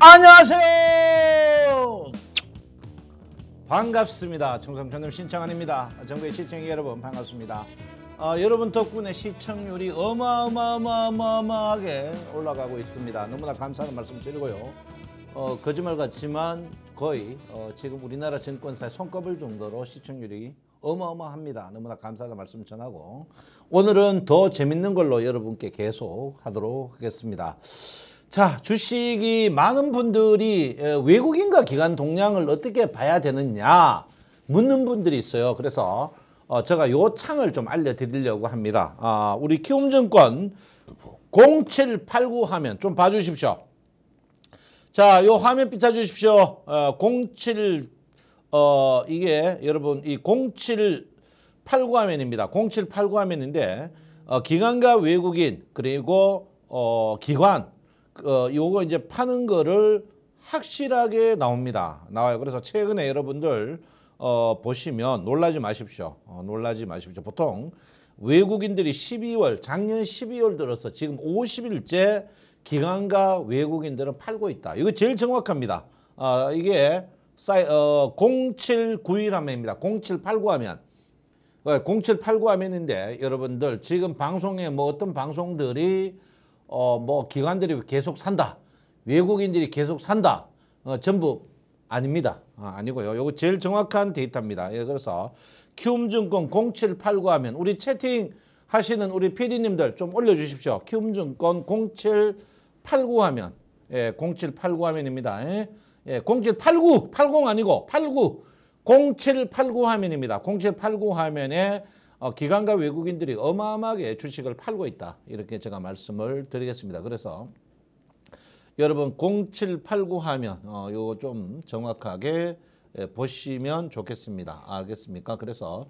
안녕하세요. 반갑습니다. 충성 전남 신청환입니다. 정부의 시청자 여러분 반갑습니다. 어, 여러분 덕분에 시청률이 어마어마어마어마하게 올라가고 있습니다. 너무나 감사하는 말씀 드리고요. 어, 거짓말 같지만 거의 어, 지금 우리나라 증권사의 손꼽을 정도로 시청률이 어마어마합니다. 너무나 감사하다 말씀 전하고 오늘은 더 재밌는 걸로 여러분께 계속 하도록 하겠습니다. 자 주식이 많은 분들이 외국인과 기관 동향을 어떻게 봐야 되느냐 묻는 분들이 있어요. 그래서 어, 제가 요 창을 좀 알려드리려고 합니다. 아, 우리 키움증권 0789 화면 좀 봐주십시오. 자, 요 화면 비춰주십시오. 어, 07, 어, 이게 여러분 이 0789 화면입니다. 0789 화면인데 어, 기관과 외국인 그리고 어, 기관 어, 요거 이제 파는 거를 확실하게 나옵니다. 나와요. 그래서 최근에 여러분들 어, 보시면 놀라지 마십시오. 어, 놀라지 마십시오. 보통 외국인들이 12월 작년 12월 들어서 지금 50일째 기관과 외국인들은 팔고 있다. 이거 제일 정확합니다. 어, 이게 사이, 어, 0791 화면입니다. 0789 화면. 0789 어, 화면인데 여러분들 지금 방송에 뭐 어떤 방송들이 어, 뭐 기관들이 계속 산다. 외국인들이 계속 산다. 어, 전부 아닙니다. 어, 아니고요. 요거 제일 정확한 데이터입니다. 예, 그래서 키움증권 0789 하면 우리 채팅 하시는 우리 PD님들 좀 올려주십시오. 키움증권 0789 하면 예, 0789 화면입니다. 예, 예 0789, 80 아니고 89, 0789 화면입니다. 0789 화면에 어, 기관과 외국인들이 어마어마하게 주식을 팔고 있다. 이렇게 제가 말씀을 드리겠습니다. 그래서 여러분 0789 하면 이거좀 어, 정확하게 예, 보시면 좋겠습니다. 알겠습니까? 그래서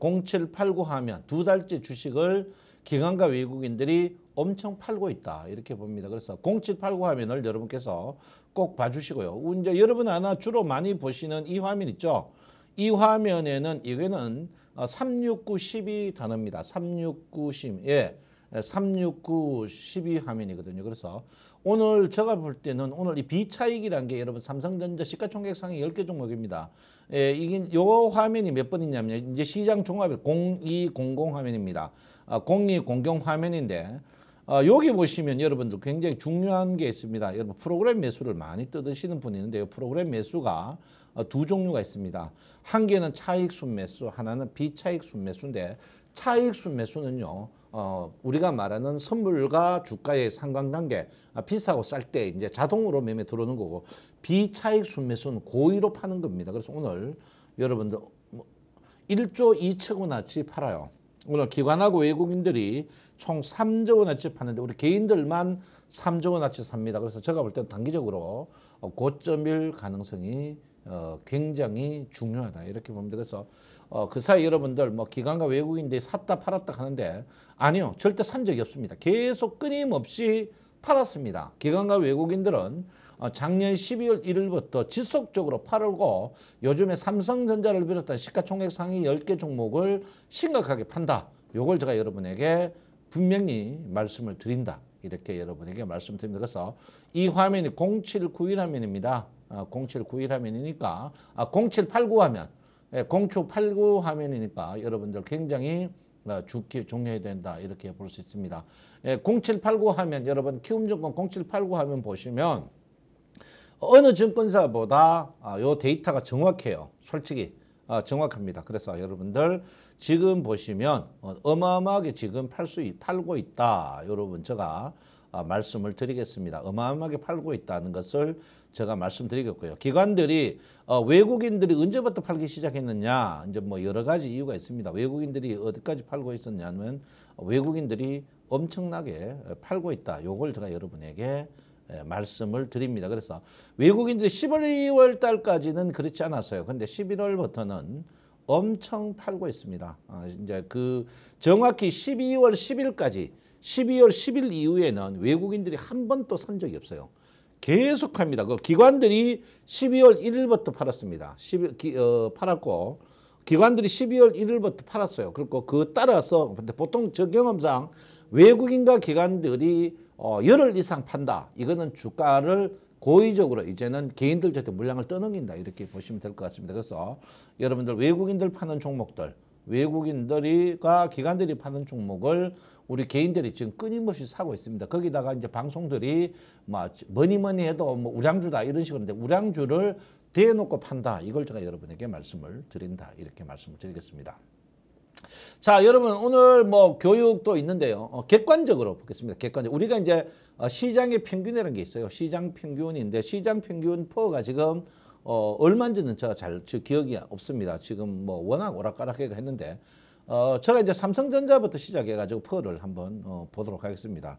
0789 예, 하면 두 달째 주식을 기관과 외국인들이 엄청 팔고 있다 이렇게 봅니다. 그래서 0789 화면을 여러분께서 꼭 봐주시고요. 이제 여러분 아나 주로 많이 보시는 이 화면 있죠. 이 화면에는 이거는 369 아, 12 단어입니다. 369 12. 예. 369 예, 12 화면이거든요. 그래서 오늘 제가 볼 때는 오늘 이 비차익이라는 게 여러분 삼성전자 시가총액 상위 10개 종목입니다. 예, 이게 요 화면이 몇 번있냐면 이제 시장 종합 0200 화면입니다. 아, 0200 화면인데 어, 여기 보시면 여러분들 굉장히 중요한 게 있습니다. 여러분 프로그램 매수를 많이 뜯으시는 분이 있는데요. 프로그램 매수가 어, 두 종류가 있습니다. 한 개는 차익 순매수, 하나는 비차익 순매수인데 차익 순매수는요. 어, 우리가 말하는 선물과 주가의 상관관계 아, 비싸고 쌀 때 이제 자동으로 매매 들어오는 거고 비차익 순매수는 고의로 파는 겁니다. 그래서 오늘 여러분들 1조 2천원 어치 팔아요. 오늘 기관하고 외국인들이 총 3조 원어치 파는데 우리 개인들만 3조 원어치 삽니다. 그래서 제가 볼 때는 단기적으로 어, 고점일 가능성이 어, 굉장히 중요하다 이렇게 봅니다. 그래서 어, 그 사이 여러분들 뭐 기관과 외국인들이 샀다 팔았다 하는데 아니요 절대 산 적이 없습니다. 계속 끊임없이 팔았습니다. 기관과 외국인들은 어, 작년 12월 1일부터 지속적으로 팔월고 요즘에 삼성전자를 비롯한 시가총액 상위 10개 종목을 심각하게 판다. 요걸 제가 여러분에게 분명히 말씀을 드린다. 이렇게 여러분에게 말씀드립니다. 그래서 이 화면이 0791 화면입니다. 아, 어, 0791 화면이니까 아, 0789 화면 예, 0789 화면이니까 여러분들 굉장히 죽기 어, 종료해야 된다 이렇게 볼 수 있습니다. 예, 0789 화면 여러분 키움증권 0789 화면 보시면 어느 증권사보다 아, 요 데이터가 정확해요. 솔직히 아, 정확합니다. 그래서 여러분들 지금 보시면 어, 어마어마하게 지금 팔 수, 팔고 있다. 여러분 제가 아, 말씀을 드리겠습니다. 어마어마하게 팔고 있다는 것을 제가 말씀드리겠고요. 기관들이 어, 외국인들이 언제부터 팔기 시작했느냐 이제 뭐 여러 가지 이유가 있습니다. 외국인들이 어디까지 팔고 있었냐면 외국인들이 엄청나게 팔고 있다. 요걸 제가 여러분에게 예, 말씀을 드립니다. 그래서 외국인들이 1 2월 달까지는 그렇지 않았어요. 근데 11월부터는 엄청 팔고 있습니다. 어, 이제 그 정확히 12월 10일까지 12월 10일 이후에는 외국인들이 한 번도 산 적이 없어요. 계속합니다. 그 기관들이 12월 1일부터 팔았습니다. 10, 기, 어, 팔았고 기관들이 12월 1일부터 팔았어요. 그리고 그 따라서 보통 저 경험상 외국인과 기관들이 어, 열흘 이상 판다. 이거는 주가를 고의적으로 이제는 개인들 저한테 물량을 떠넘긴다. 이렇게 보시면 될 것 같습니다. 그래서 여러분들 외국인들 파는 종목들 외국인들이가 기관들이 파는 종목을 우리 개인들이 지금 끊임없이 사고 있습니다. 거기다가 이제 방송들이 뭐 뭐니 뭐니 해도 뭐 우량주다 이런 식으로 인데 우량주를 대놓고 판다. 이걸 제가 여러분에게 말씀을 드린다. 이렇게 말씀을 드리겠습니다. 자, 여러분 오늘 뭐 교육도 있는데요. 어, 객관적으로 보겠습니다. 객관적. 우리가 이제 어, 시장의 평균이라는 게 있어요. 시장 평균인데 시장 평균 퍼가 지금 어, 얼마인지는 제가 잘 기억이 없습니다. 지금 뭐 워낙 오락가락해가 했는데 어, 제가 이제 삼성전자부터 시작해가지고 퍼를 한번 어, 보도록 하겠습니다.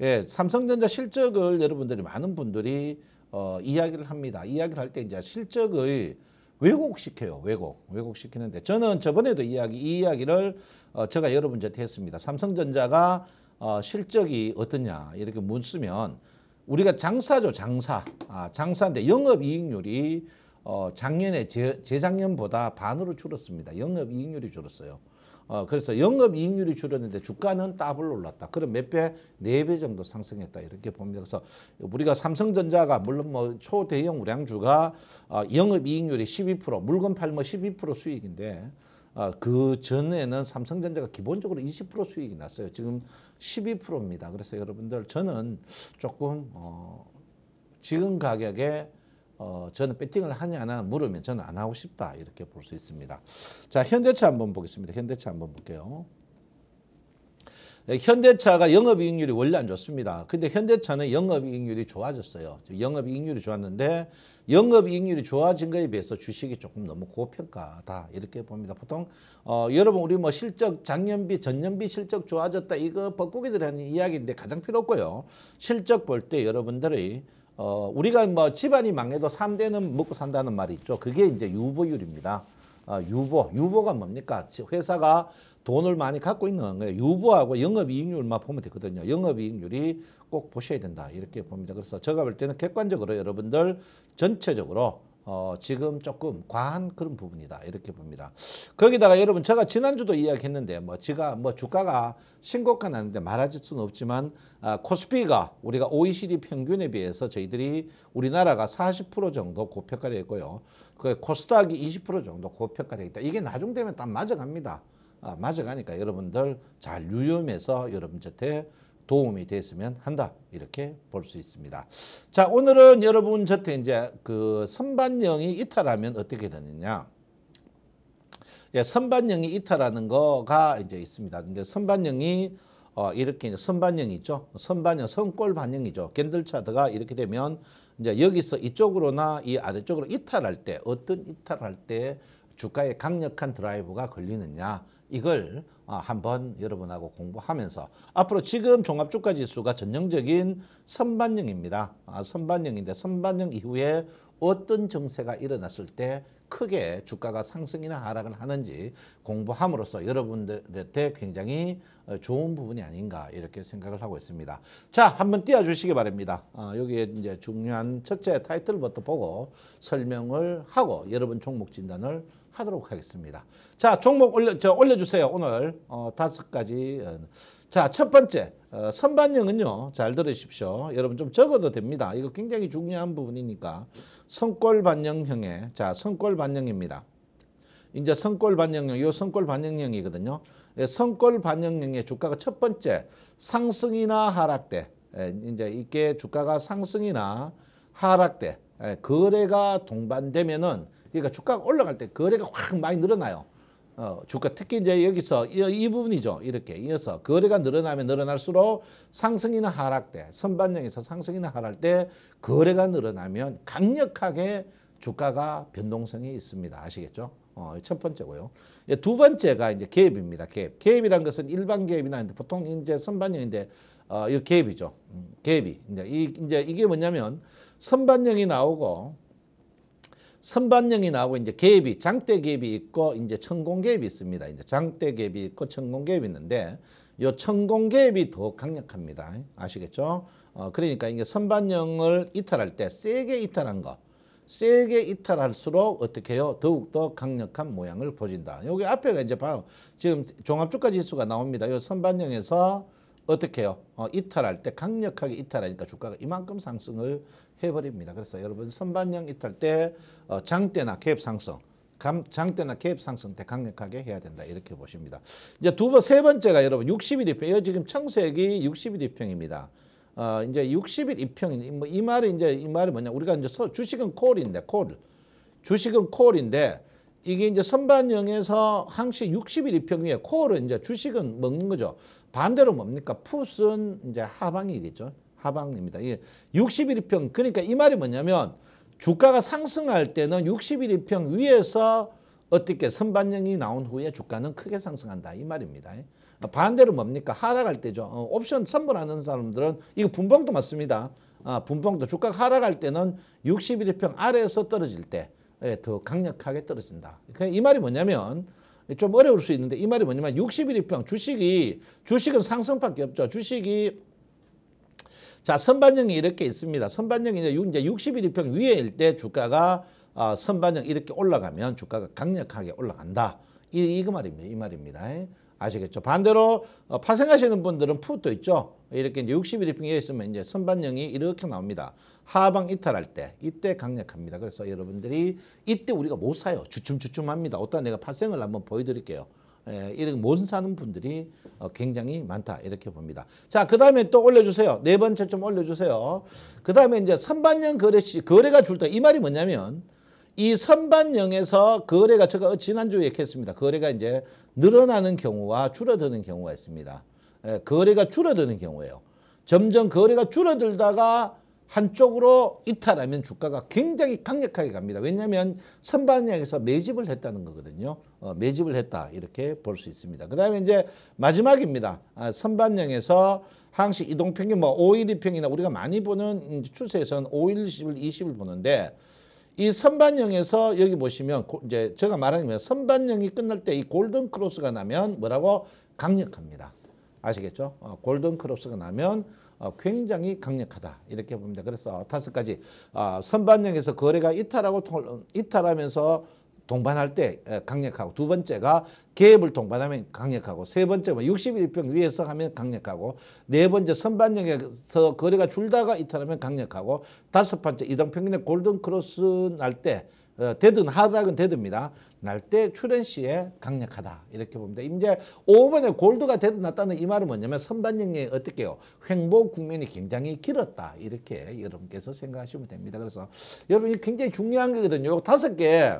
예, 삼성전자 실적을 여러분들이 많은 분들이 어, 이야기를 합니다. 이야기를 할 때 이제 실적의 왜곡시켜요. 왜곡. 왜곡시키는데 저는 저번에도 이야기 이 이야기를 어, 제가 여러분한테 했습니다. 삼성전자가 어, 실적이 어떠냐 이렇게 묻으면 우리가 장사죠 장사 아, 장사인데 영업이익률이 어, 작년에 재, 재작년보다 반으로 줄었습니다. 영업이익률이 줄었어요. 어, 그래서 영업이익률이 줄었는데 주가는 따블 올랐다. 그럼 몇 배? 네 배 정도 상승했다. 이렇게 봅니다. 그래서 우리가 삼성전자가 물론 뭐 초대형 우량주가 어, 영업이익률이 12% 물건 팔면 12% 수익인데 어, 그 전에는 삼성전자가 기본적으로 20% 수익이 났어요. 지금 12%입니다. 그래서 여러분들 저는 조금 어, 지금 가격에 어, 저는 배팅을 하냐 안 하냐 물으면 저는 안 하고 싶다 이렇게 볼 수 있습니다. 자 현대차 한번 보겠습니다. 현대차 한번 볼게요. 네, 현대차가 영업이익률이 원래 안 좋습니다. 근데 현대차는 영업이익률이 좋아졌어요. 영업이익률이 좋았는데 영업이익률이 좋아진 거에 비해서 주식이 조금 너무 고평가다 이렇게 봅니다. 보통 어, 여러분 우리 뭐 실적 작년비 전년비 실적 좋아졌다 이거 벚고기들 하는 이야기인데 가장 필요 없고요. 실적 볼 때 여러분들의 어, 우리가 뭐 집안이 망해도 삼대는 먹고 산다는 말이 있죠. 그게 이제 유보율입니다. 어, 유보. 유보가 뭡니까? 회사가 돈을 많이 갖고 있는 거예요. 유보하고 영업이익률만 보면 되거든요. 영업이익률이 꼭 보셔야 된다. 이렇게 봅니다. 그래서 제가 볼 때는 객관적으로 여러분들 전체적으로 어, 지금 조금 과한 그런 부분이다 이렇게 봅니다. 거기다가 여러분 제가 지난주도 이야기했는데 뭐 지가 뭐 주가가 신고가 나는데 말질 수는 없지만 아, 코스피가 우리가 OECD 평균에 비해서 저희들이 우리나라가 40% 정도 고평가되어 있고요. 그 코스닥이 20% 정도 고평가되어 있다. 이게 나중 되면 딱 맞아갑니다. 아, 맞아가니까 여러분들 잘 유념해서 여러분 저한테 도움이 됐으면 한다 이렇게 볼 수 있습니다. 자 오늘은 여러분 저한테 이제 그 선반영이 이탈하면 어떻게 되느냐 예, 선반영이 이탈하는 거가 이제 있습니다. 근데 선반영이 어, 이렇게 이제 선반영이 있죠. 선반영, 선골 반영이죠. 겐들차드가 이렇게 되면 이제 여기서 이쪽으로나 이 아래쪽으로 이탈할 때 어떤 이탈할 때 주가에 강력한 드라이브가 걸리느냐 이걸 아, 한번 여러분하고 공부하면서 앞으로 지금 종합주가지수가 전형적인 선반영입니다. 아, 선반영인데 선반영 이후에 어떤 정세가 일어났을 때 크게 주가가 상승이나 하락을 하는지 공부함으로써 여러분들한테 굉장히 어, 좋은 부분이 아닌가 이렇게 생각을 하고 있습니다. 자, 한번 띄워주시기 바랍니다. 어, 여기에 이제 중요한 첫째 타이틀부터 보고 설명을 하고 여러분 종목 진단을 하도록 하겠습니다. 자, 종목 올려, 저 올려주세요. 오늘 어, 다섯 가지. 어, 자, 첫 번째 어, 선반영은요. 잘 들으십시오. 여러분 좀 적어도 됩니다. 이거 굉장히 중요한 부분이니까. 성골 반영형에 자, 성골 반영입니다. 이제 성골 반영형, 요 성골 반영형이거든요. 예, 성골 반영형의 주가가 첫 번째 상승이나 하락 때 예, 이제 이게 주가가 상승이나 하락 때 예, 거래가 동반되면은 그러니까 주가가 올라갈 때 거래가 확 많이 늘어나요. 어, 주가 특히 이제 여기서 이, 이, 부분이죠. 이렇게 이어서 거래가 늘어나면 늘어날수록 상승이나 하락 때 선반영에서 상승이나 하락 때 거래가 늘어나면 강력하게 주가가 변동성이 있습니다. 아시겠죠? 어, 첫 번째고요. 예, 두 번째가 이제 개입입니다. 개입. 개입이란 것은 일반 개입이나 보통 이제 선반영인데 어, 이 개입이죠. 음, 개입이. 이제, 이, 이제 이게 뭐냐면 선반영이 나오고 선반영이 나오고 이제 갭이 장대 갭이 있고 이제 천공 갭이 있습니다. 이제 장대 갭이 있고 천공 갭이 있는데 요 천공 갭이 더 강력합니다. 아시겠죠? 어 그러니까 이게 선반영을 이탈할 때 세게 이탈한 거 세게 이탈할수록 어떻게 해요? 더욱더 강력한 모양을 보진다. 여기 앞에가 이제 바로 지금 종합주가 지수가 나옵니다. 요 선반영에서 어떻게 해요? 어, 이탈할 때 강력하게 이탈하니까 주가가 이만큼 상승을 해버립니다. 그래서 여러분 선반영 이탈 때 어, 장대나 갭 상승 감, 장대나 갭 상승 때 강력하게 해야 된다 이렇게 보십니다. 이제 두 번 세 번째가 여러분 60일 이평 이거 지금 청색이 60일 이평입니다. 어, 이제 60일 이평이 뭐이 뭐, 말이 이제 이 말이 뭐냐 우리가 이제 서, 주식은 콜인데 콜 주식은 콜인데 이게 이제 선반영에서 항시 60일 이평위에 코어를 이제 주식은 먹는 거죠. 반대로 뭡니까? 풋은 이제 하방이겠죠. 하방입니다. 예. 60일 이평 그러니까 이 말이 뭐냐면 주가가 상승할 때는 60일 이평 위에서 어떻게 선반영이 나온 후에 주가는 크게 상승한다 이 말입니다. 예. 반대로 뭡니까? 하락할 때죠. 어, 옵션 선물하는 사람들은 이거 분봉도 맞습니다. 아, 분봉도 주가가 하락할 때는 61일평 아래에서 떨어질 때 예, 더 강력하게 떨어진다. 그러니까 이 말이 뭐냐면 좀 어려울 수 있는데 이 말이 뭐냐면 60일 평 주식이 주식은 상승밖에 없죠. 주식이 자 선반영이 이렇게 있습니다. 선반영이 이제 60일 평 위에일 때 주가가 어, 선반영 이렇게 올라가면 주가가 강력하게 올라간다. 이, 이거 말입니다. 이 말입니다. 아시겠죠? 반대로 어, 파생하시는 분들은 푸도 있죠. 이렇게 이제 60mm 핑계 있으면 이제 선반영이 이렇게 나옵니다. 하방 이탈할 때 이때 강력합니다. 그래서 여러분들이 이때 우리가 못 사요. 주춤주춤합니다. 어떤 내가 파생을 한번 보여드릴게요. 예, 이렇게 못 사는 분들이 어, 굉장히 많다 이렇게 봅니다. 자, 그 다음에 또 올려주세요. 네 번째 좀 올려주세요. 그 다음에 이제 선반영 거래 시 거래가 줄다이 말이 뭐냐면 이 선반영에서 거래가 제가 지난주에 얘기했습니다. 거래가 이제 늘어나는 경우와 줄어드는 경우가 있습니다. 예, 거래가 줄어드는 경우예요. 점점 거래가 줄어들다가 한쪽으로 이탈하면 주가가 굉장히 강력하게 갑니다. 왜냐하면 선반량에서 매집을 했다는 거거든요. 어, 매집을 했다 이렇게 볼 수 있습니다. 그 다음에 이제 마지막입니다. 아, 선반량에서 항시 이동평균 뭐 5일 이평이나 우리가 많이 보는 추세에서는 5일, 10일, 20일 보는데 이 선반영에서 여기 보시면 이제 제가 말하는 거 선반영이 끝날 때 이 골든 크로스가 나면 뭐라고 강력합니다. 아시겠죠? 어, 골든 크로스가 나면 어, 굉장히 강력하다 이렇게 봅니다. 그래서 다섯 가지 어, 선반영에서 거래가 이탈하고 이탈하면서 동반할 때 강력하고 두 번째가 개입을 동반하면 강력하고 세 번째가 61평 뭐 위에서 하면 강력하고 네 번째 선반영에서 거래가 줄다가 이탈하면 강력하고 다섯 번째 이동 평균의 골든 크로스 날 때 대든 어, 하락은 드 대듭니다. 날 때출연 시에 강력하다 이렇게 봅니다. 이제 5번에 골드가 대든 났다는 이 말은 뭐냐면 선반영에 어떻게요? 횡보 국면이 굉장히 길었다 이렇게 여러분께서 생각하시면 됩니다. 그래서 여러분이 굉장히 중요한 거거든요. 다섯 개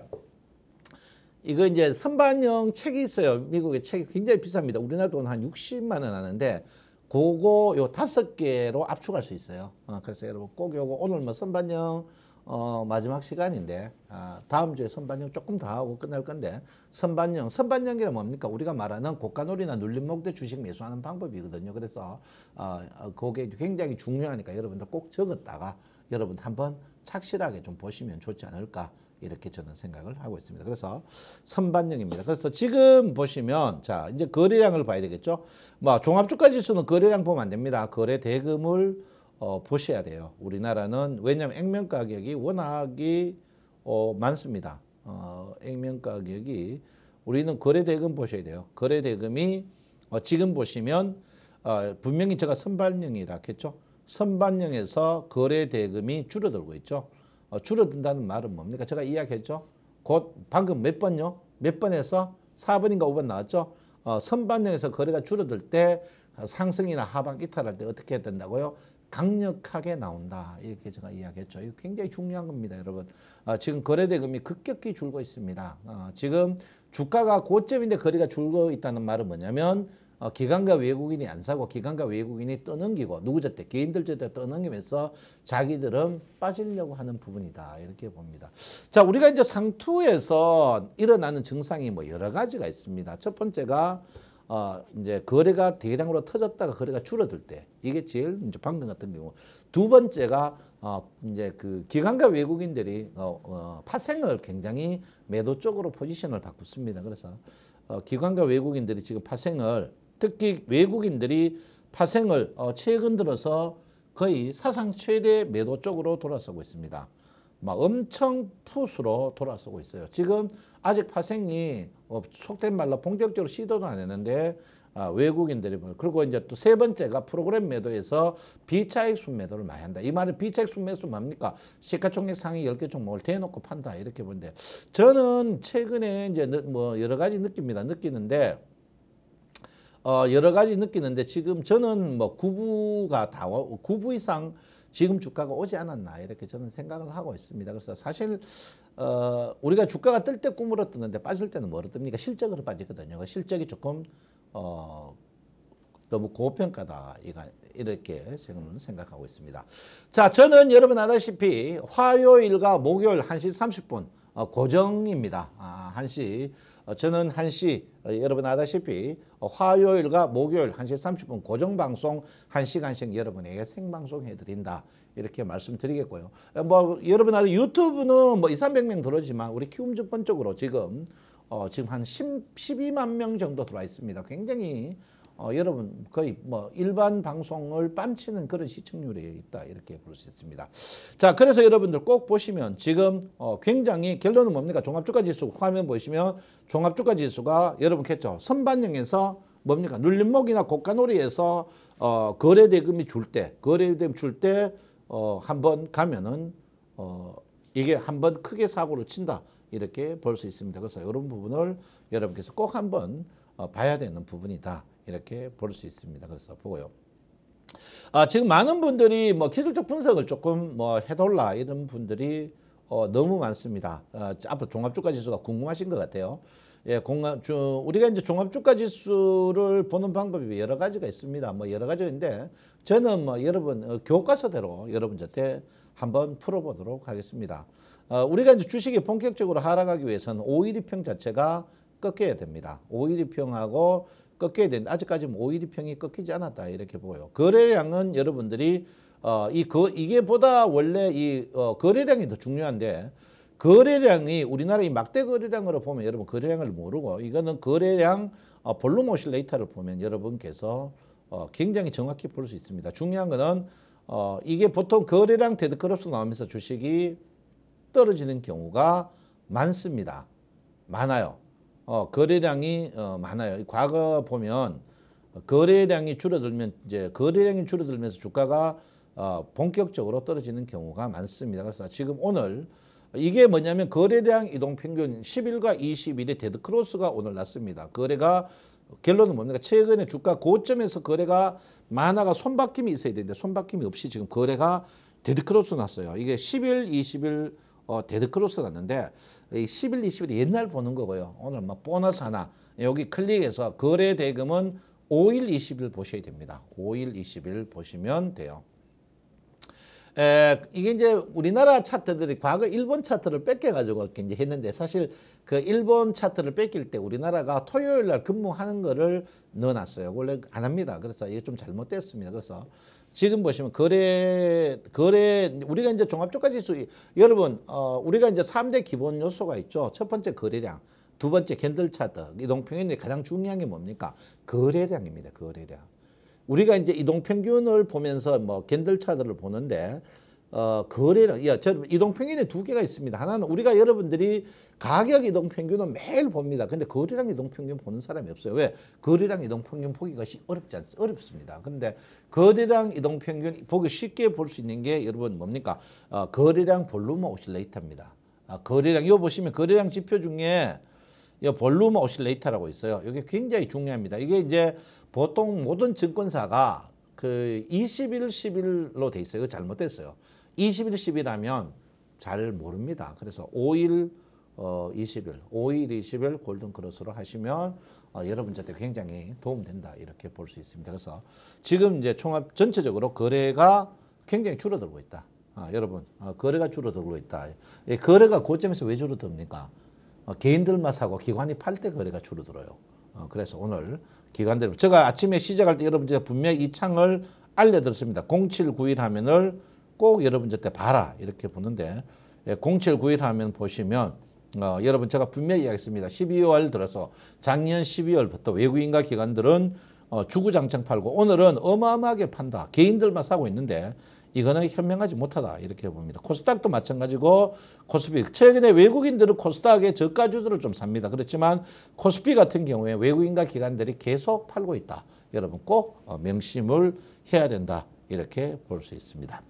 이거 이제 선반영 책이 있어요. 미국의 책이 굉장히 비쌉니다. 우리나라 돈한 60만 원 하는데 그거 요 다섯 개로 압축할 수 있어요. 어, 그래서 여러분 꼭 요거 오늘 뭐 선반영 어, 마지막 시간인데 아, 다음 주에 선반영 조금 더 하고 끝날 건데 선반영 선반영이란 뭡니까 우리가 말하는 고가놀이나 눌림목대 주식 매수하는 방법이거든요 그래서 어, 어, 그게 굉장히 중요하니까 여러분들 꼭 적었다가 여러분 한번 착실하게 좀 보시면 좋지 않을까 이렇게 저는 생각을 하고 있습니다. 그래서 선반영입니다. 그래서 지금 보시면 자 이제 거래량을 봐야 되겠죠. 뭐 종합주가지수는 거래량 보면 안 됩니다. 거래 대금을 어, 보셔야 돼요. 우리나라는 왜냐하면 액면 가격이 워낙이 어, 많습니다. 어, 액면 가격이 우리는 거래 대금 보셔야 돼요. 거래 대금이 어, 지금 보시면 어, 분명히 제가 선반영이라 했죠. 선반영에서 거래 대금이 줄어들고 있죠. 어, 줄어든다는 말은 뭡니까? 제가 이야기했죠. 곧 방금 몇 번요? 몇 번에서 4번인가 5번 나왔죠? 어, 선반영에서 거래가 줄어들 때 상승이나 하방 이탈할 때 어떻게 해야 된다고요? 강력하게 나온다. 이렇게 제가 이야기했죠. 이거 굉장히 중요한 겁니다, 여러분. 어, 지금 거래대금이 급격히 줄고 있습니다. 어, 지금 주가가 고점인데 거래가 줄고 있다는 말은 뭐냐면 어, 기관과 외국인이 안 사고 기관과 외국인이 떠넘기고 누구 절대 개인들 절대 떠넘기면서 자기들은 빠지려고 하는 부분이다 이렇게 봅니다. 자 우리가 이제 상투에서 일어나는 증상이 뭐 여러 가지가 있습니다. 첫 번째가 어, 이제 거래가 대량으로 터졌다가 거래가 줄어들 때 이게 제일 이제 방금 같은 경우 두 번째가 어, 이제 그 기관과 외국인들이 어, 어, 파생을 굉장히 매도 쪽으로 포지션을 바꿨습니다. 그래서 어, 기관과 외국인들이 지금 파생을 특히 외국인들이 파생을 어, 최근 들어서 거의 사상 최대 매도 쪽으로 돌아서고 있습니다. 막 엄청 푸스로 돌아서고 있어요. 지금 아직 파생이 어, 속된 말로 본격적으로 시도도 안 했는데 아, 외국인들이 뭐, 그리고 이제 또 세 번째가 프로그램 매도에서 비차익 순매도를 많이 한다. 이 말은 비차익 순매수 뭡니까? 시가총액 상위 열개 종목을 대놓고 판다 이렇게 보는데 저는 최근에 이제 뭐 여러 가지 느낍니다. 느끼는데 어, 여러 가지 느끼는데 지금 저는 뭐 구부가 다 구부 이상 지금 주가가 오지 않았나 이렇게 저는 생각을 하고 있습니다. 그래서 사실 어, 우리가 주가가 뜰 때 꿈으로 뜨는데 빠질 때는 뭐로 뜹니까? 실적으로 빠지거든요. 그 실적이 조금 어, 너무 고평가다 이렇게 저는 생각하고 있습니다. 자, 저는 여러분 아다시피 화요일과 목요일 1시 30분 어, 고정입니다. 아, 1시 어, 저는 한시 어, 여러분 아다시피 어, 화요일과 목요일 한시 삼십 분 고정방송 한시간씩 여러분에게 생방송해드린다. 이렇게 말씀드리겠고요. 뭐 여러분 아들 유튜브는 뭐 2, 300명 들어오지만 우리 키움증권 쪽으로 지금 어, 지금 한 10, 12만 명 정도 들어와 있습니다. 굉장히 어, 여러분 거의 뭐 일반 방송을 뺨치는 그런 시청률이 있다 이렇게 볼 수 있습니다. 자 그래서 여러분들 꼭 보시면 지금 어, 굉장히 결론은 뭡니까 종합주가지수 화면 보시면 종합주가지수가 여러분 캐죠 선반영에서 뭡니까 눌림목이나 고가놀이에서 어, 거래대금이 줄 때 거래대금 줄 때 어, 한번 가면은 어, 이게 한번 크게 사고를 친다 이렇게 볼 수 있습니다. 그래서 이런 부분을 여러분께서 꼭 한번 어, 봐야 되는 부분이다. 이렇게 볼 수 있습니다. 그래서 보고요. 아, 지금 많은 분들이 뭐 기술적 분석을 조금 뭐 해달라 이런 분들이 어, 너무 많습니다. 어, 앞으로 종합주가 지수가 궁금하신 것 같아요. 예, 공감, 주, 우리가 이제 종합주가 지수를 보는 방법이 뭐 여러 가지가 있습니다. 뭐 여러 가지인데 저는 뭐 여러분 어, 교과서대로 여러분 한테 한번 풀어보도록 하겠습니다. 어, 우리가 이제 주식이 본격적으로 하락하기 위해서는 오일이평 자체가 꺾여야 됩니다. 오일이평하고 꺾여야 된다. 아직까지 뭐 오일이 평이 꺾이지 않았다 이렇게 보여요. 거래량은 여러분들이 어, 이 거, 이게 보다 원래 이 어, 거래량이 더 중요한데 거래량이 우리나라 이 막대 거래량으로 보면 여러분 거래량을 모르고 이거는 거래량 어, 볼륨 오실레이터를 보면 여러분께서 어, 굉장히 정확히 볼 수 있습니다. 중요한 거는 어, 이게 보통 거래량 데드 크롭스 나오면서 주식이 떨어지는 경우가 많습니다. 많아요. 어, 거래량이 어, 많아요. 과거 보면 어, 거래량이 줄어들면 이제 거래량이 줄어들면서 주가가 어, 본격적으로 떨어지는 경우가 많습니다. 그래서 지금 오늘 이게 뭐냐면 거래량 이동 평균 10일과 2 0일의 데드 크로스가 오늘 났습니다. 거래가 결론은 뭡니까? 최근에 주가 고점에서 거래가 많아가 손바뀜이 있어야 되는데 손바뀜이 없이 지금 거래가 데드크로스 났어요. 이게 10일, 20일, 어, 데드크로스 났는데 11, 20일 옛날 보는 거고요. 오늘 뭐 보너스 하나 여기 클릭해서 거래 대금은 5일 20일 보셔야 됩니다. 5일 20일 보시면 돼요. 에, 이게 이제 우리나라 차트들이 과거 일본 차트를 뺏겨가지고 이제 했는데 사실 그 일본 차트를 뺏길 때 우리나라가 토요일 날 근무하는 거를 넣어놨어요. 원래 안 합니다. 그래서 이게 좀 잘못됐습니다. 그래서 지금 보시면 거래 거래 우리가 이제 종합주가지수 여러분 어 우리가 이제 삼대 기본 요소가 있죠. 첫 번째 거래량, 두 번째 캔들 차트. 이동평균이 가장 중요한 게 뭡니까? 거래량입니다. 거래량. 우리가 이제 이동평균을 보면서 뭐 캔들 차트를 보는데 어, 거래량, 야, 저 이동평균이 두 개가 있습니다. 하나는 우리가 여러분들이 가격 이동평균은 매일 봅니다. 근데 거래량 이동평균 보는 사람이 없어요. 왜? 거래량 이동평균 보기 것이 어렵지 않, 어렵습니다. 근데 거래량 이동평균 보기 쉽게 볼 수 있는 게 여러분 뭡니까? 어, 거래량 볼루머 오실레이터입니다. 아, 거래량, 이거 보시면 거래량 지표 중에 이 볼루머 오실레이터라고 있어요. 이게 굉장히 중요합니다. 이게 이제 보통 모든 증권사가 그 21, 1일로돼 있어요. 이거 잘못됐어요. 20일씩이라면 잘 모릅니다. 그래서 5일 어, 20일, 5일 20일 골든크로스로 하시면 어, 여러분한테 들 굉장히 도움된다 이렇게 볼 수 있습니다. 그래서 지금 이제 총합 전체적으로 거래가 굉장히 줄어들고 있다. 아, 여러분 어, 거래가 줄어들고 있다. 예, 거래가 고점에서 왜 줄어듭니까? 어, 개인들만 사고 기관이 팔 때 거래가 줄어들어요. 어, 그래서 오늘 기관들 제가 아침에 시작할 때 여러분 제가 분명히 이 창을 알려드렸습니다. 0791 화면을 꼭 여러분 저 때 봐라 이렇게 보는데 0791 예, 하면 보시면 어, 여러분 제가 분명히 이야기했습니다. 12월 들어서 작년 12월부터 외국인과 기관들은 어, 주구장창 팔고 오늘은 어마어마하게 판다. 개인들만 사고 있는데 이거는 현명하지 못하다 이렇게 봅니다. 코스닥도 마찬가지고 코스피 최근에 외국인들은 코스닥의 저가주들을 좀 삽니다. 그렇지만 코스피 같은 경우에 외국인과 기관들이 계속 팔고 있다. 여러분 꼭 어, 명심을 해야 된다 이렇게 볼 수 있습니다.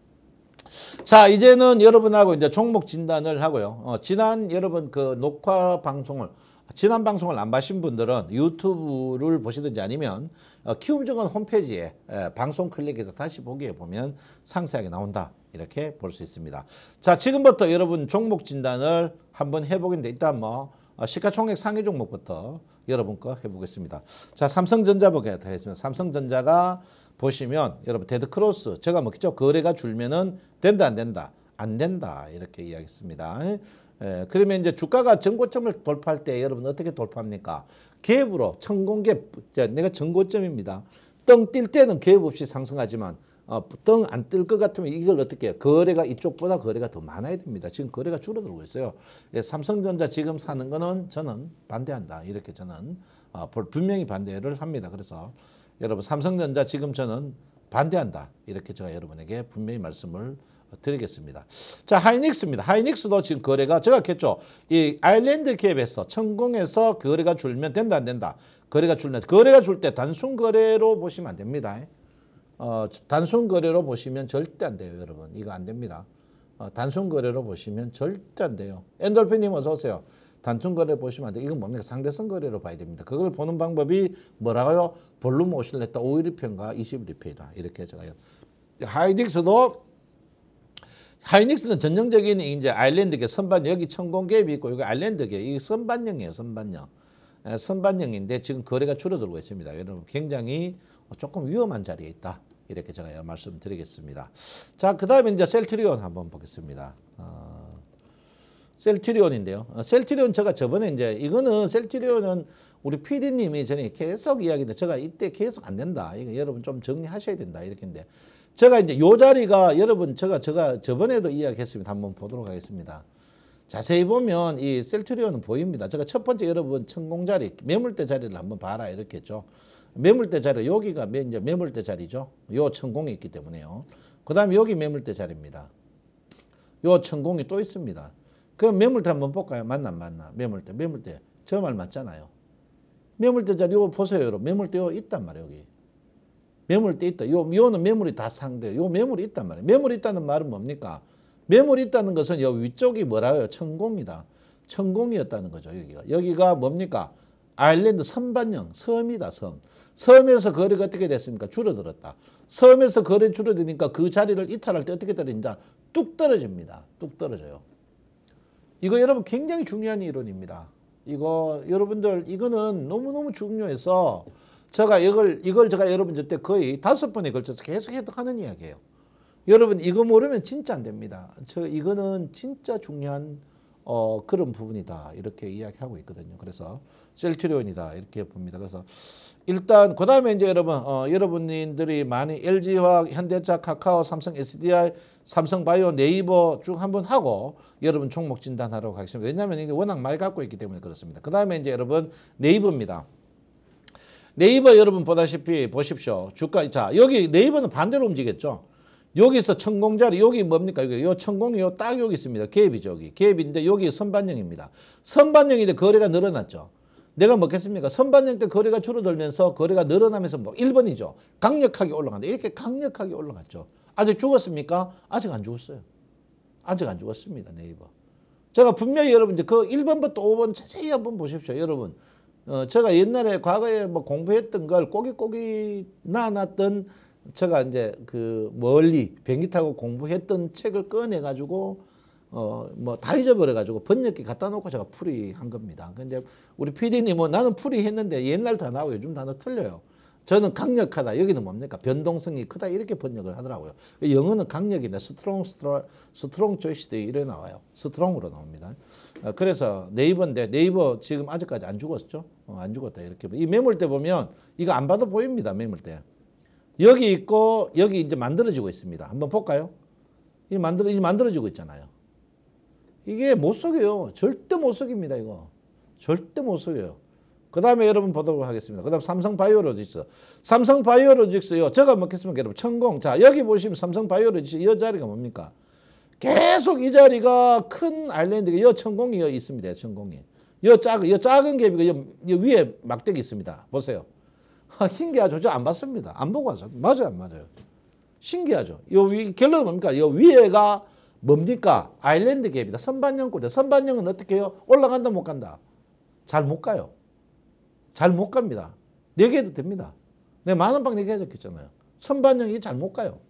자, 이제는 여러분하고 이제 종목 진단을 하고요. 어, 지난 여러분 그 녹화 방송을 지난 방송을 안 봐신 분들은 유튜브를 보시든지 아니면 어, 키움증권 홈페이지에 에, 방송 클릭해서 다시 보기에 보면 상세하게 나온다. 이렇게 볼 수 있습니다. 자, 지금부터 여러분 종목 진단을 한번 해보겠는데 일단 뭐 어, 시가총액 상위 종목부터 여러분 거 해보겠습니다. 자, 삼성전자 보게 되겠습니다. 삼성전자가 보시면 여러분 데드 크로스 제가 뭐겠죠 거래가 줄면은 된다 안 된다 안 된다 이렇게 이야기했습니다. 예, 그러면 이제 주가가 전고점을 돌파할 때 여러분 어떻게 돌파합니까? 갭으로 천공갭 내가 전고점입니다. 떵뛸 때는 갭 없이 상승하지만 어, 떵안 뜰 것 같으면 이걸 어떻게 해요? 거래가 이쪽보다 거래가 더 많아야 됩니다. 지금 거래가 줄어들고 있어요. 예, 삼성전자 지금 사는 거는 저는 반대한다. 이렇게 저는 어, 분명히 반대를 합니다. 그래서 여러분 삼성전자 지금 저는 반대한다. 이렇게 제가 여러분에게 분명히 말씀을 드리겠습니다. 자, 하이닉스입니다. 하이닉스도 지금 거래가 제각했죠. 이 아일랜드 기업에서 천공에서 거래가 줄면 된다 안 된다. 거래가 줄면 거래가 줄 때 단순 거래로 보시면 안 됩니다. 어, 단순 거래로 보시면 절대 안 돼요, 여러분. 이거 안 됩니다. 어, 단순 거래로 보시면 절대 안 돼요. 엔돌핀님 어서 오세요. 단순 거래 보시면 안 돼요. 이건 뭡니까? 상대성 거래로 봐야 됩니다. 그걸 보는 방법이 뭐라고요? 볼륨 오션을 했다. 5 1편과2 1편이다 이렇게 제가 요 하이닉스도 하이닉스는 전형적인 이제 아일랜드계 선반 여기 천공 갭이 있고 여기 아일랜드계 이 선반형이에요. 선반형. 예, 선반형인데 지금 거래가 줄어들고 있습니다. 여러분 굉장히 조금 위험한 자리에 있다. 이렇게 제가 말씀드리겠습니다. 자, 그 다음에 이제 셀트리온 한번 보겠습니다. 어, 셀트리온인데요. 어, 셀트리온 제가 저번에 이제 이거는 셀트리온은 우리 PD님이 전에 계속 이야기인데 제가 이때 계속 안 된다. 이거 여러분 좀 정리하셔야 된다. 이렇게인데 제가 이제 요 자리가 여러분 제가 제가 저번에도 이야기했습니다. 한번 보도록 하겠습니다. 자세히 보면 이 셀트리온은 보입니다. 제가 첫 번째 여러분 천공 자리 매물대 자리를 한번 봐라 이렇게 했죠. 매물대 자리 여기가 매, 이제 매물대 자리죠. 요 천공이 있기 때문에요. 그다음에 여기 매물대 자리입니다. 요 천공이 또 있습니다. 그럼 매물대 한번 볼까요? 맞나 맞나? 매물대 매물대 저 말 맞잖아요. 매물대 자리 이거 보세요 여러분. 매물대 요 있단 말이에요 여기. 매물대 있다. 요, 요는 매물이 다 상대. 요 매물이 있단 말이에요. 매물 있다는 말은 뭡니까? 매물 있다는 것은 요 위쪽이 뭐라고요? 천공이다. 천공이었다는 거죠 여기가. 여기가 뭡니까? 아일랜드 선반영 섬이다 섬. 섬에서 거리가 어떻게 됐습니까? 줄어들었다. 섬에서 거리 줄어드니까 그 자리를 이탈할 때 어떻게 떨어진뚝 떨어집니다. 뚝 떨어져요. 이거 여러분 굉장히 중요한 이론입니다. 이거 여러분들 이거는 너무너무 중요해서 제가 이걸 이걸 제가 여러분 저때 거의 다섯 번에 걸쳐서 계속 하는 이야기예요. 여러분 이거 모르면 진짜 안 됩니다. 저 이거는 진짜 중요한 어, 그런 부분이다 이렇게 이야기하고 있거든요. 그래서 셀트리온이다 이렇게 봅니다. 그래서 일단 그 다음에 이제 여러분 어, 여러분들이 많이 LG화학, 현대차, 카카오, 삼성 SDI, 삼성바이오, 네이버 쭉 한번 하고 여러분 종목 진단하러 가겠습니다. 왜냐하면 이게 워낙 많이 갖고 있기 때문에 그렇습니다. 그 다음에 이제 여러분 네이버입니다. 네이버 여러분 보다시피 보십시오. 주가 자 여기 네이버는 반대로 움직였죠. 여기서 천공자리 여기 뭡니까? 여기 요 천공이 요딱 여기 있습니다. 개이죠 여기. 개인데 여기 선반영입니다. 선반영인데 거래가 늘어났죠. 내가 먹겠습니까? 선반영 때 거래가 줄어들면서 거래가 늘어나면서 뭐 1번이죠. 강력하게 올라간다. 이렇게 강력하게 올라갔죠. 아직 죽었습니까? 아직 안 죽었어요. 아직 안 죽었습니다. 네이버. 제가 분명히 여러분들 그 1번부터 5번 자세히 한번 보십시오. 여러분. 어, 제가 옛날에 과거에 뭐 공부했던 걸 꼬기꼬기 나눴던 제가 이제 그 멀리 비행기 타고 공부했던 책을 꺼내 가지고 어 뭐 다 잊어버려 가지고 번역기 갖다 놓고 제가 풀이 한 겁니다. 근데 우리 PD님은 뭐 나는 풀이 했는데 옛날 단어하고 요즘 단어 틀려요. 저는 강력하다. 여기는 뭡니까? 변동성이 크다. 이렇게 번역을 하더라고요. 영어는 강력이네. 스트롱, 스트롱, 스트롱 조이스도 이래 나와요. 스트롱으로 나옵니다. 어, 그래서 네이버인데 네이버 지금 아직까지 안 죽었죠? 어, 안 죽었다. 이렇게. 이 매물 때 보면 이거 안 봐도 보입니다. 매물 때. 여기 있고 여기 이제 만들어지고 있습니다. 한번 볼까요? 이 만들어 이 만들어지고 있잖아요. 이게 못 속여요. 절대 못 속입니다. 이거 절대 못 속여요. 그 다음에 여러분 보도록 하겠습니다. 그 다음 삼성 바이오로직스. 삼성 바이오로직스요. 제가 먹겠습니다. 여러분 천공. 자, 여기 보시면 삼성 바이오로직스 이 자리가 뭡니까? 계속 이 자리가 큰 아일랜드가 이 천공이 있습니다. 천공이. 이 작은, 이 작은 갭이고 이, 이 위에 막대기 있습니다. 보세요. 아, 신기하죠? 저 안 봤습니다. 안 보고 왔어 맞아요, 안 맞아요? 신기하죠? 요 위, 결론은 뭡니까? 요 위에가 뭡니까? 아일랜드 갭이다. 선반영 꼴이 선반영은 어떻게 해요? 올라간다, 못 간다? 잘 못 가요. 잘 못 갑니다. 얘기해도 됩니다. 내가 만방 얘기해줬겠잖아요. 선반영이 잘 못 가요.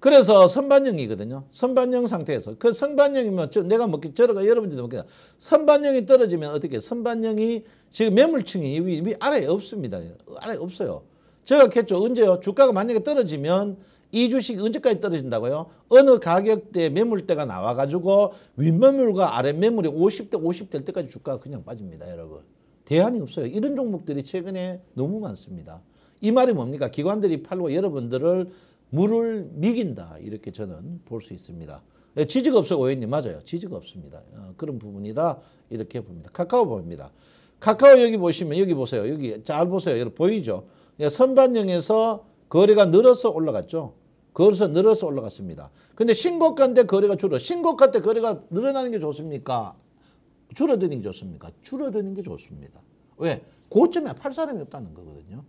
그래서 선반영이거든요. 선반영 상태에서. 그 선반영이면 저, 내가 먹기, 저러가 여러분들도 먹겠다. 선반영이 떨어지면 어떻게, 선반영이 지금 매물층이 위, 위 아래에 없습니다. 아래에 없어요. 제가 했죠. 언제요? 주가가 만약에 떨어지면 이 주식 이 언제까지 떨어진다고요? 어느 가격대 매물대가 나와가지고 윗매물과 아래 매물이 50대 50될 때까지 주가가 그냥 빠집니다. 여러분. 대안이 없어요. 이런 종목들이 최근에 너무 많습니다. 이 말이 뭡니까? 기관들이 팔고 여러분들을 물을 미긴다 이렇게 저는 볼 수 있습니다. 예, 지지가 없어요. 오해님 맞아요. 지지가 없습니다. 어, 그런 부분이다 이렇게 봅니다. 카카오 봅니다. 카카오 여기 보시면 여기 보세요. 여기 잘 보세요. 여러분 보이죠? 예, 선반영에서 거래가 늘어서 올라갔죠. 거래서 늘어서 올라갔습니다. 근데 신고가인데 거래가 줄어. 신고가 때 거래가 늘어나는 게 좋습니까? 줄어드는 게 좋습니까? 줄어드는 게 좋습니다. 왜? 고점에 팔 사람이 없다는 거거든요.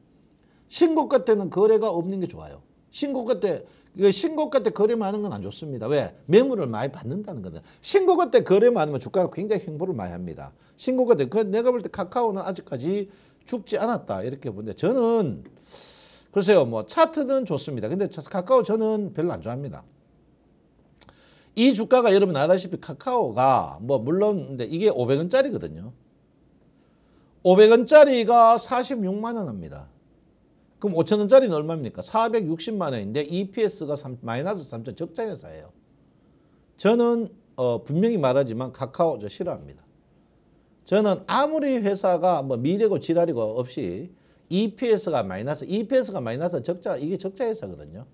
신고가 때는 거래가 없는 게 좋아요. 신고가 때 신고가 때 거래 하는건 안 좋습니다. 왜? 매물을 많이 받는다는 거죠. 신고가 때 거래 많으면 주가가 굉장히 행보를 많이 합니다. 신고가 때, 그 내가 볼 때 카카오는 아직까지 죽지 않았다. 이렇게 보는데 저는 글쎄요, 뭐 차트는 좋습니다. 근데 카카오 저는 별로 안 좋아합니다. 이 주가가 여러분 아다시피 카카오가 뭐 물론 근데 이게 500원짜리거든요. 500원짜리가 46만 원 합니다. 그럼 5천 원짜리는 얼마입니까? 460만 원인데 EPS가 3, 마이너스 3천 적자회사예요. 저는 어, 분명히 말하지만 카카오 저 싫어합니다. 저는 아무리 회사가 뭐 미래고 지랄이고 없이 EPS가 마이너스, EPS가 마이너스 적자, 이게 적자 회사거든요.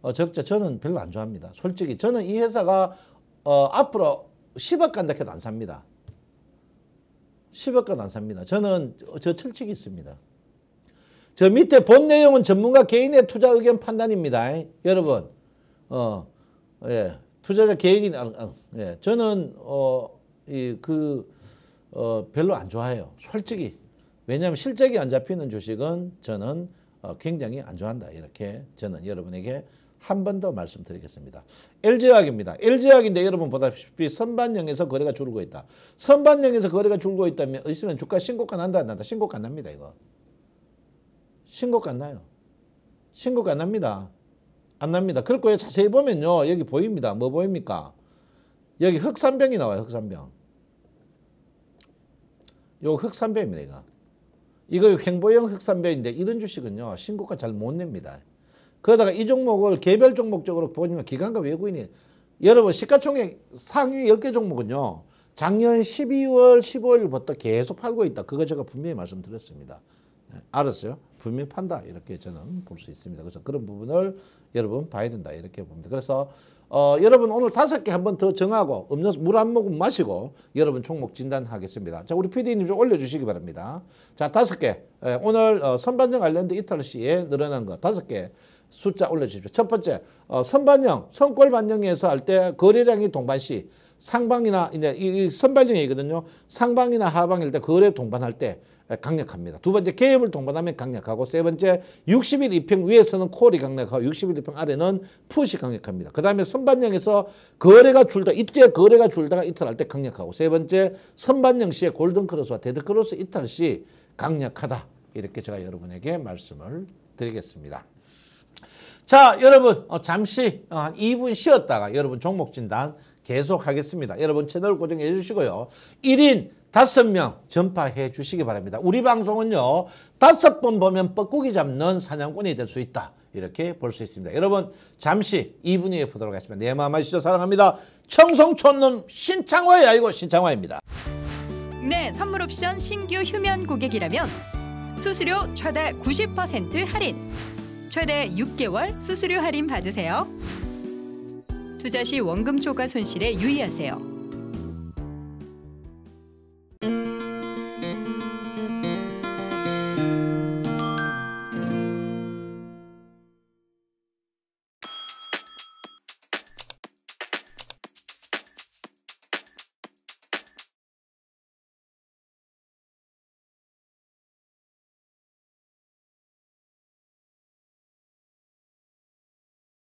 어, 적자 저는 별로 안 좋아합니다. 솔직히 저는 이 회사가 어, 앞으로 10억 간다 해도 안 삽니다. 10억 간 안 삽니다. 저는 저 철칙이 있습니다. 저 밑에 본 내용은 전문가 개인의 투자 의견 판단입니다. 여러분, 어, 예, 투자자 계획이, 아, 아, 예, 저는, 어, 이, 그, 어, 별로 안 좋아해요. 솔직히. 왜냐하면 실적이 안 잡히는 주식은 저는 어, 굉장히 안 좋아한다. 이렇게 저는 여러분에게 한 번 더 말씀드리겠습니다. LG화학입니다. LG화학인데 여러분 보다시피 선반영에서 거래가 줄고 있다. 선반영에서 거래가 줄고 있다면 있으면 주가 신고가 난다 안 난다. 신고가 안 납니다. 이거. 신곡 안 나요. 신곡 안 납니다. 안 납니다. 그럴 거예요. 자세히 보면요. 여기 보입니다. 뭐 보입니까? 여기 흑산병이 나와요. 흑산병. 요 흑산병입니다. 이거. 이거 횡보형 흑산병인데 이런 주식은요. 신고가 잘 못 냅니다. 그러다가 이 종목을 개별 종목적으로 보시면 기관과 외국인이 여러분 시가총액 상위 10개 종목은요. 작년 12월 15일부터 계속 팔고 있다. 그거 제가 분명히 말씀드렸습니다. 알았어요. 분명히 판다 이렇게 저는 볼 수 있습니다. 그래서 그런 부분을 여러분 봐야 된다 이렇게 봅니다. 그래서 어, 여러분 오늘 다섯 개한번 더 정하고 음료수 물 한 모금 마시고 여러분 총목 진단하겠습니다. 자 우리 PD님 좀 올려주시기 바랍니다. 자 다섯 개 예, 오늘 어, 선반영 관련된 이탈 시에 늘어난 거 다섯 개 숫자 올려주십시오. 첫 번째 어, 선반영 선골 반영에서 할 때 거래량이 동반시 상방이나 이제 이, 이 선반영이거든요. 상방이나 하방일 때 거래 동반할 때 예, 강력합니다. 두 번째 개입을 동반하면 강력하고 세 번째 60일 이평 위에서는 콜이 강력하고 60일 이평 아래는 푸시 강력합니다. 그 다음에 선반영에서 거래가 줄다 이때 거래가 줄다가 이탈할 때 강력하고 세 번째 선반영 시에 골든크로스와 데드크로스 이탈 시 강력하다. 이렇게 제가 여러분에게 말씀을 드리겠습니다. 자 여러분 어, 잠시 어, 한 2분 쉬었다가 여러분 종목 진단 계속하겠습니다. 여러분 채널 고정해 주시고요. 1인 다섯 명 전파해 주시기 바랍니다. 우리 방송은요. 다섯 번 보면 뻐꾸기 잡는 사냥꾼이 될 수 있다. 이렇게 볼 수 있습니다. 여러분 잠시 2분 후에 보도록 하겠습니다. 내 마음 아시죠? 사랑합니다. 청송촌놈 신창화의 아이고 신창화입니다. 네, 선물 옵션 신규 휴면 고객이라면 수수료 최대 90% 할인 최대 6개월 수수료 할인 받으세요. 투자 시 원금 초과 손실에 유의하세요.